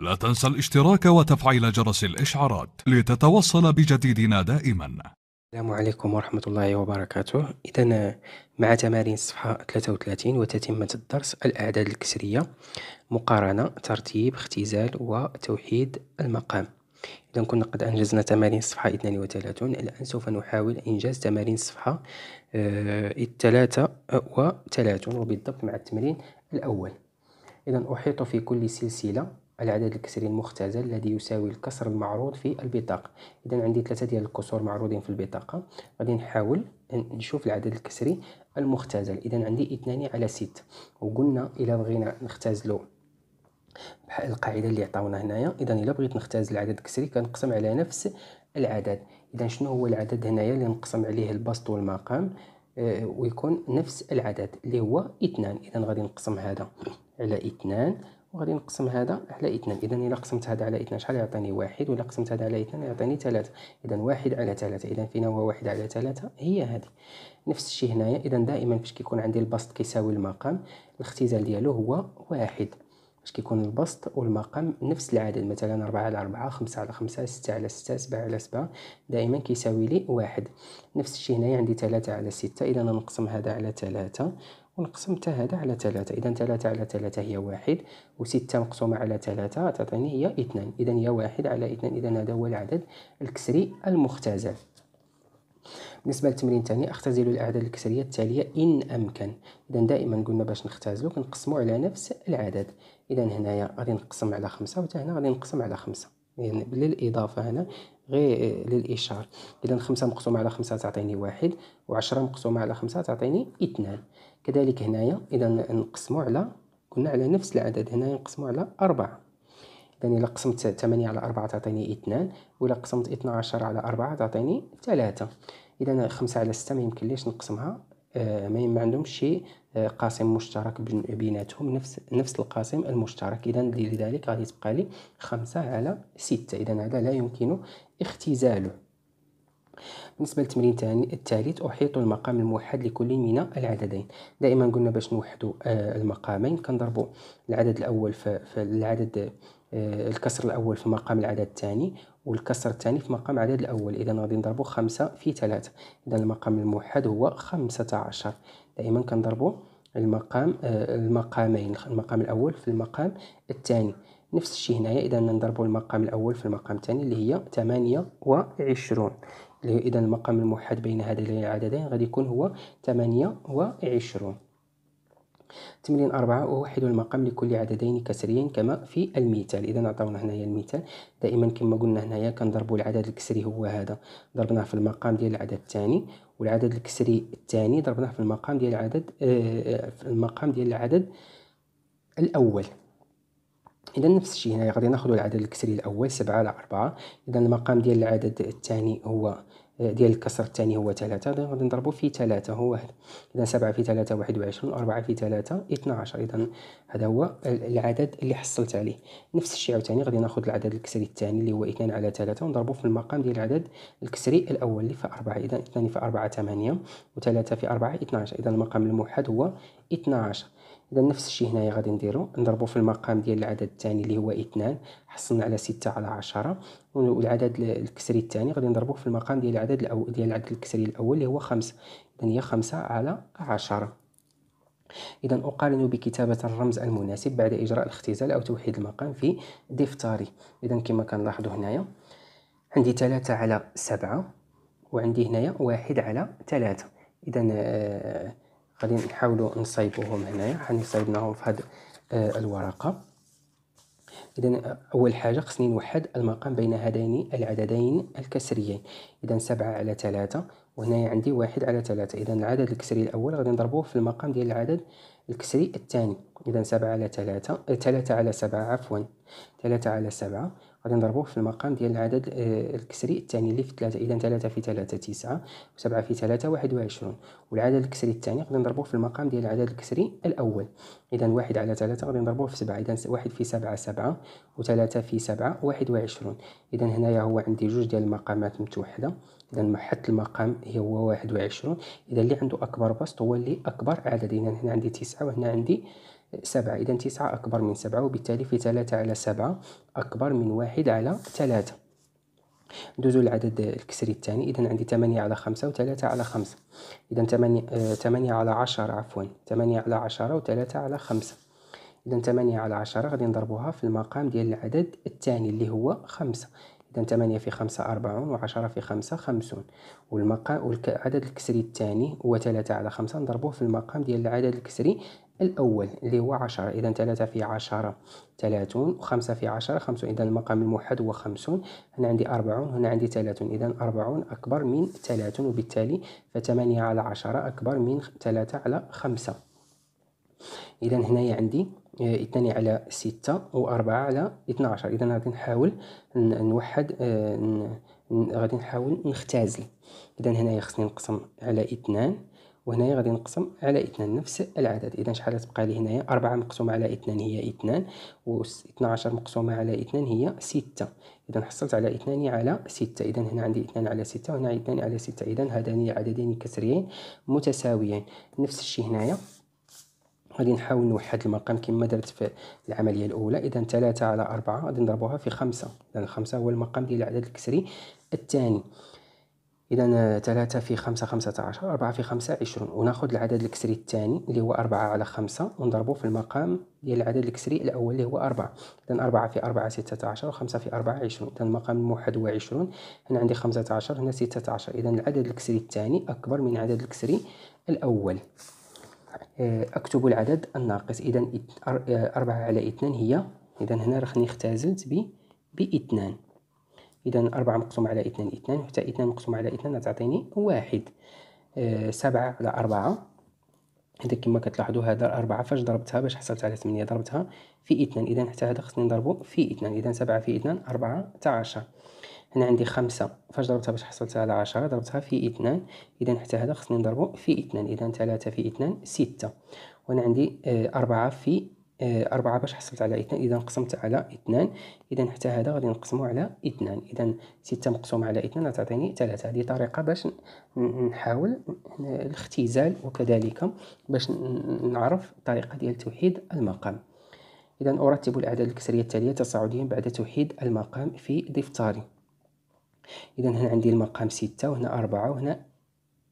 لا تنسى الاشتراك وتفعيل جرس الإشعارات لتتوصل بجديدنا دائما السلام عليكم ورحمة الله وبركاته إذا مع تمارين صفحة 33 وتتمة الدرس الأعداد الكسرية مقارنة ترتيب اختزال وتوحيد المقام إذا كنا قد أنجزنا تمارين صفحة 32 الآن سوف نحاول إنجاز تمارين صفحة 33 آه، وبالضبط مع التمرين الأول إذا أحيط في كل سلسلة العدد الكسري المختزل الذي يساوي الكسر المعروض في البطاقة إذا عندي ثلاثة ديال الكسور معروضين في البطاقة غادي نحاول نشوف العدد الكسري المختزل إذا عندي اثنان على ست وقلنا إلا بغينا نختزلو بحال القاعدة اللي عطاونا هنايا إذا إلا بغيت نختزل العدد الكسري كنقسم على نفس العدد إذا شنو هو العدد هنايا اللي نقسم عليه البسط والمقام آه، ويكون نفس العدد اللي هو اثنان إذا غادي نقسم هذا على اثنان وغادي نقسم هذا على اثنان اذا الا قسمت هذا على اثنان شحال يعطيني واحد ولا قسمت هذا على اثنان يعطيني ثلاثة اذا واحد على ثلاثة اذا فينا هو واحد على ثلاثة هي هذه نفس الشيء هنايا اذا دائما فاش كيكون عندي البسط كيساوي المقام الاختزال ديالو هو واحد فاش كيكون البسط والمقام نفس العدد مثلا 4 على 4 5 على 5 6 على 6 7 على 7 دائما كيساوي لي واحد نفس الشيء هنايا عندي 3 على 6 اذا نقسم هذا على 3 ونقسم حتى هذا على ثلاثة إذا ثلاثة على ثلاثة هي واحد وستة مقسومة على ثلاثة تعطيني هي اثنان إذا هي واحد على اثنان إذا هذا هو العدد الكسري المختزل بالنسبة للتمرين الثاني اختزل الأعداد الكسرية التالية إن أمكن إذا دائما قلنا باش نختزلو كنقسمو على نفس العدد إذا هنايا غادي نقسم على خمسة وتا هنا غادي نقسم على خمسة يعني للإضافة هنا غير للإشارة إذا خمسة مقسومة على خمسة تعطيني واحد وعشرة مقسومة على خمسة تعطيني اثنان كذلك هنايا إذا نقسمو على كنا على نفس العدد هنايا نقسمو على أربعة يعني إلا قسمت ثمانية على أربعة تعطيني اثنان وإلا قسمت اثنا عشر على أربعة تعطيني ثلاثة إذا خمسة على ستة ميمكنليش نقسمها آه، ما ما عندهمش شي آه، قاسم مشترك بيناتهم نفس نفس القاسم المشترك اذا لذلك غادي تبقى لي خمسة على ستة اذا هذا لا يمكن اختزاله بالنسبه للتمرين الثالث احيط المقام الموحد لكل من العددين دائما قلنا باش نوحدوا آه، المقامين كنضربوا العدد الاول في العدد الكسر الاول في مقام العدد الثاني والكسر الثاني في مقام عدد الأول إذا غادي نضربو خمسة في ثلاثة إذا المقام الموحد هو خمسة عشر دائما كنضربو المقام آه، المقامين المقام الأول في المقام الثاني نفس الشيء هنايا إذا نضربو المقام الأول في المقام الثاني اللي هي ثمانية وعشرون إذا المقام الموحد بين هذين العددين غادي يكون هو ثمانية وعشرون تمرين أربعة أوحد المقام لكل عددين كسريين كما في المثال إذا عطاونا هنايا المثال دائما كما قلنا هنايا كنضربوا العدد الكسري هو هذا ضربناه في المقام ديال العدد الثاني والعدد الكسري الثاني ضربناه في المقام ديال العدد آه، آه، في المقام ديال العدد الأول اذا نفس الشيء هنا غادي ناخذ العدد الكسري الاول سبعة على أربعة اذا المقام ديال العدد الثاني هو آه، ديال الكسر الثاني هو ثلاثة غادي نضربو في ثلاثة هو واحد إذا سبعة في ثلاثة واحد وعشرون أربعة في ثلاثة اثنا عشر إذا هذا هو العدد اللي حصلت عليه نفس الشيء عاوتاني غادي ناخد العدد الكسري الثاني اللي هو اثنان على ثلاثة ونضربو في المقام ديال العدد الكسري الأول اللي في أربعة إذا اثنان في أربعة ثمانية وثلاثة في أربعة اثنا عشر إذا المقام الموحد هو 12 اذا نفس الشيء هنايا غادي نديرو نضربو في المقام ديال العدد الثاني اللي هو 2 حصلنا على 6 على 10 والعدد الكسري الثاني غادي نضربوه في المقام ديال العدد الاول ديال العدد الكسري الاول اللي هو 5 اذا هي 5 على 10 إذا أقارن بكتابة الرمز المناسب بعد إجراء الاختزال أو توحيد المقام في دفتري إذا كما كنلاحظوا هنايا عندي 3 على 7 وعندي هنايا 1 على 3 إذا آه غادي نحاولوا نصايبوهم هنايا حنصايبناهم في هاد آه، الورقه اذا اول حاجه خصني نوحد المقام بين هذين العددين الكسريين اذا سبعة على ثلاثة وهنايا عندي واحد على ثلاثة اذا العدد الكسري الاول غادي نضربوه في المقام ديال العدد الكسري الثاني اذا سبعة على ثلاثة آه، ثلاثة على سبعة عفوا ثلاثة على سبعة غادي نضربوه في المقام ديال العدد آه، الكسري الثاني اللي في 3 اذا 3 في 3 9 و7 في 3 21 والعدد الكسري الثاني غادي نضربوه في المقام ديال العدد الكسري الاول اذا 1 على 3 غادي نضربوه في 7 اذا 1 في 7 7 و3 في 7 21 اذا هنايا هو عندي جوج ديال المقامات متوحده اذا محط المقام هي هو 21 اذا اللي عنده اكبر بسط هو اللي اكبر عدد اذا هنا عندي 9 وهنا عندي سبعة إذا تسعة أكبر من سبعة وبالتالي في ثلاثة على سبعة أكبر من واحد على ثلاثة ندوزو للعدد الكسري الثاني إذا عندي ثمانية على خمسة وثلاثة على خمسة إذا آه، ثمانية على عشرة عفوا ثمانية على عشرة وثلاثة على خمسة إذا ثمانية على عشرة غادي نضربوها في المقام ديال العدد الثاني اللي هو خمسة إذا ثمانية في خمسة أربعون وعشرة في خمسة خمسون والمقام والعدد الكسري الثاني هو ثلاثة على خمسة نضربوه في المقام ديال العدد الكسري الأول اللي هو عشرة إذا ثلاثة في عشرة ثلاثون وخمسة في عشرة خمسون إذا المقام الموحد هو خمسون هنا عندي أربعون هنا عندي ثلاثون إذا أربعون أكبر من ثلاثون وبالتالي فثمانية على عشرة أكبر من ثلاثة على خمسة إذا هنايا عندي آه، اثنان على ستة وأربعة على اثنا عشر إذا غادي نحاول نوحد آه، غادي نحاول نختازل إذا هنايا خصني نقسم على اثنان وهنايا غادي نقسم على اثنان نفس العدد اذا شحال غتبقى لي هنايا 4 مقسومه على اثنان هي اثنان و 12 مقسومه على اثنان هي ستة اذا حصلت على اثنان على ستة اذا هنا عندي اثنان على ستة وهنا اثنان على ستة اذا هذان عددين كسريين متساويين نفس الشيء هنايا غادي نحاول نوحد المرقم كما درت في العمليه الاولى اذا 3 على 4 غادي نضربوها في 5 لان 5 هو المرقم ديال العدد الكسري الثاني إذا 3 في 5 15 4 في 5 20 وناخذ العدد الكسري الثاني اللي هو 4 على 5 ونضربه في المقام ديال العدد الكسري الأول اللي هو 4 إذا 4 في 4 16 و5 في 4 20 إذا المقام الموحد هو 20 هنا عندي 15 هنا 16 إذا العدد الكسري الثاني أكبر من العدد الكسري الأول آه، أكتب العدد الناقص إذا 4 آه، على 2 هي إذا هنا رخني اختزلت ب بإثنان إذا أربعة مقسوم على اثنان اثنان حتى اثنان مقسوم على اثنان غتعطيني واحد آه، سبعة على أربعة إذا كما كتلاحظوا هذا أربعة فاش ضربتها باش حصلت على ثمانية ضربتها في اثنان إذا حتى هذا خصني نضربو في اثنان إذا سبعة في اثنان أربعة تاع عشرة هنا عندي خمسة فاش ضربتها باش حصلت على عشرة ضربتها في اثنان إذا حتى هذا خصني نضربو في اثنان إذا ثلاثة في اثنان ستة وأنا عندي آه، أربعة في آه، أربعة باش حصلت على اثنان إذا قسمت على اثنان إذا حتى هذا غادي نقسمو على اثنان إذا ستة مقسومة على اثنان غتعطيني ثلاثة هذه طريقة باش نحاول الاختزال وكذلك باش نعرف طريقة ديال توحيد المقام إذا أرتب الأعداد الكسرية التالية تصاعديا بعد توحيد المقام في دفتري إذا هنا عندي المقام ستة وهنا أربعة وهنا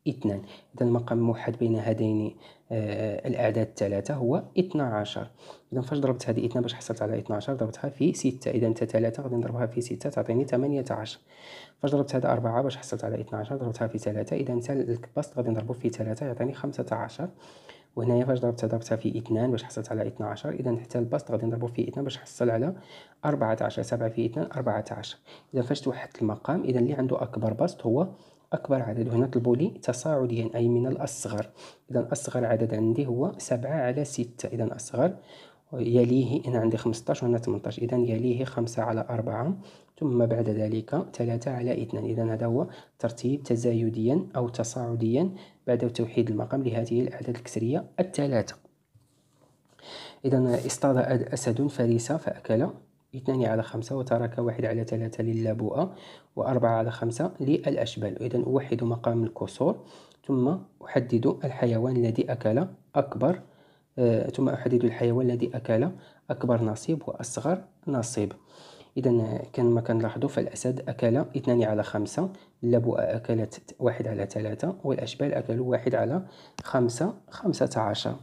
اثنان إذا المقام الموحد بين هذين آه، الأعداد الثلاثة هو 12 إذا فاش ضربت هذه 2 باش حصلت على 12 ضربتها في 6 إذا أنت 3 غادي نضربها في 6 تعطيني 18 فاش ضربت هذا 4 باش حصلت على 12 ضربتها في 3 إذا أنت الكباست غادي نضربو في 3 يعطيني 15 وهنايا فاش ضربتها ضربتها في 2 باش حصلت على 12 اذا حتى البسط غادي نضربو في 2 باش حصل على 14 7 في 2 14 اذا فاش توحدت المقام اذا اللي عنده اكبر بسط هو أكبر عدد هنا طلبوا تصاعديا أي من الأصغر إذا أصغر عدد عندي هو سبعة على ستة إذا أصغر يليه هنا عندي 15 هنا 18 إذا يليه 5 على 4 ثم بعد ذلك 3 على 2 إذا هذا هو ترتيب تزايديا أو تصاعديا بعد توحيد المقام لهذه الأعداد الكسرية الثلاثة إذا اصطاد أسد فريسة فأكل اثنان على خمسة وترك واحد على ثلاثة للابوءة وأربعة على خمسة للأشبال إذا أوحد مقام الكسور ثم أحدد الحيوان الذي أكل أكبر آه ثم أحدد الحيوان الذي أكل أكبر نصيب وأصغر نصيب إذا كما كنلاحظوا فالأسد أكل اثنان على خمسة اللبؤة أكلت واحد على ثلاثة والأشبال أكلوا واحد على خمسة خمسة عشر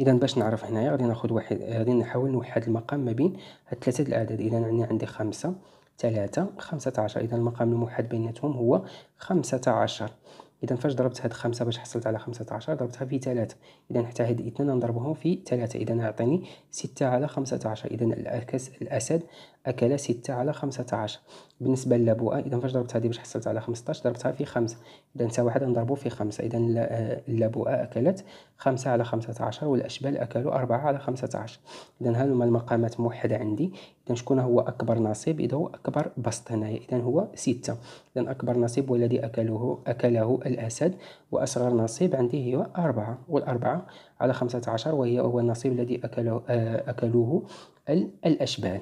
اذا باش نعرف هنايا غادي ناخذ واحد غادي نحاول نوحد المقام ما بين هاد ثلاثه الاعداد اذا عندي عندي خمسة ثلاثة خمسة عشر اذا المقام الموحد بيناتهم هو خمسة عشر اذا فاش ضربت هاد خمسة باش حصلت على خمسة عشر ضربتها في ثلاثة اذا حتى هاد اثنين نضربهم في ثلاثة اذا اعطيني ستة على خمسة عشر اذا الاسد اكل ستة على خمسة عشر بالنسبه للبؤه اذا فاش ضربت هادي باش حصلت على خمسة عشر ضربتها في خمسة اذا تا واحد نضربو في خمسة اذا آه، اللبؤه اكلت خمسة على خمسة عشر والأشبال أكلوا أربعة على خمسة عشر إذا هذوما المقامات موحدة عندي إذا شكون هو أكبر نصيب إذا هو أكبر بسط هنايا إذا هو ستة إذا أكبر نصيب والذي أكله أكله الأسد وأصغر نصيب عندي هو أربعة والأربعة على خمسة عشر وهي هو النصيب الذي أكله آه، أكلوه الأشبال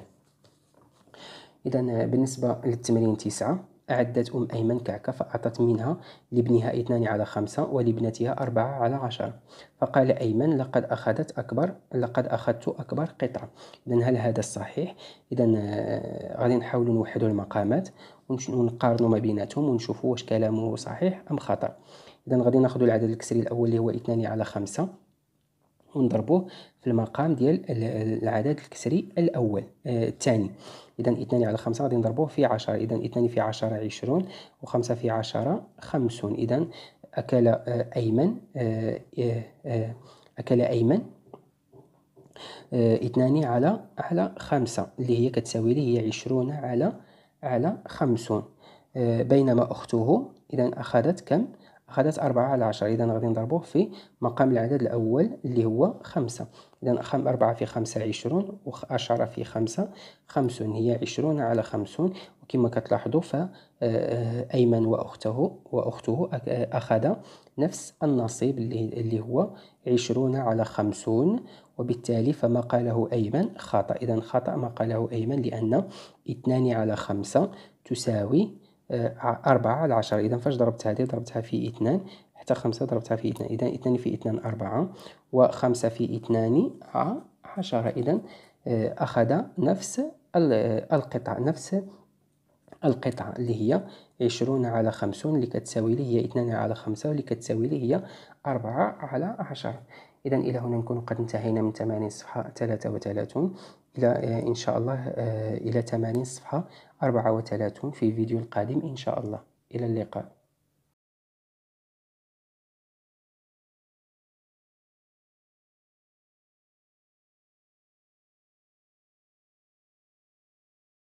إذا بالنسبة للتمرين تسعة أعدت أم أيمن كعكة فأعطت منها لابنها اثنان على خمسة ولابنتها أربعة على عشرة فقال أيمن لقد أخذت أكبر لقد أخذت أكبر قطعة إذا هل هذا صحيح؟ إذا آه، غادي نحاول نوحدو المقامات ونقارنوا ما بيناتهم ونشوفوا واش كلامه صحيح أم خطأ إذا غادي ناخذ العدد الكسري الأول اللي هو اثنان على خمسة ونضربوه في المقام ديال العدد الكسري الاول آه، الثاني اذا 2 على 5 غادي نضربوه في 10 اذا 2 في 10 20 و5 في 10 50 اذا اكل ايمن اكل آه، ايمن اثنان على على خمسة اللي هي كتساوي لي هي عشرون على على خمسون آه، بينما أخته إذا أخذت كم أخذت أربعة على عشرة إذا غادي نضربوه في مقام العدد الأول اللي هو خمسة إذا أربعة في خمسة عشرون وعشرة في خمسة خمسون هي عشرون على خمسون وكما كتلاحظوا فأيمن آه، وأخته وأخته أخذ نفس النصيب اللي هو عشرون على خمسون وبالتالي فما قاله أيمن خطأ إذا خطأ ما قاله أيمن لأن اثنان على خمسة تساوي أربعة على عشرة إذا فاش ضربت هذه ضربتها في اثنان حتى خمسة ضربتها في اثنان إذا اثنان في اثنان أربعة وخمسة في اثنان عشرة إذا آه، أخذ نفس آه، القطع نفس القطعة اللي هي عشرون على خمسون اللي كتساوي لي هي اثنان على خمسة واللي كتساوي لي هي أربعة على عشرة إذا إلى هنا نكون قد انتهينا من تمارين الصفحة وثلاثون إلى آه، إن شاء الله آه، إلى 80 صفحة 34 في الفيديو القادم إن شاء الله إلى اللقاء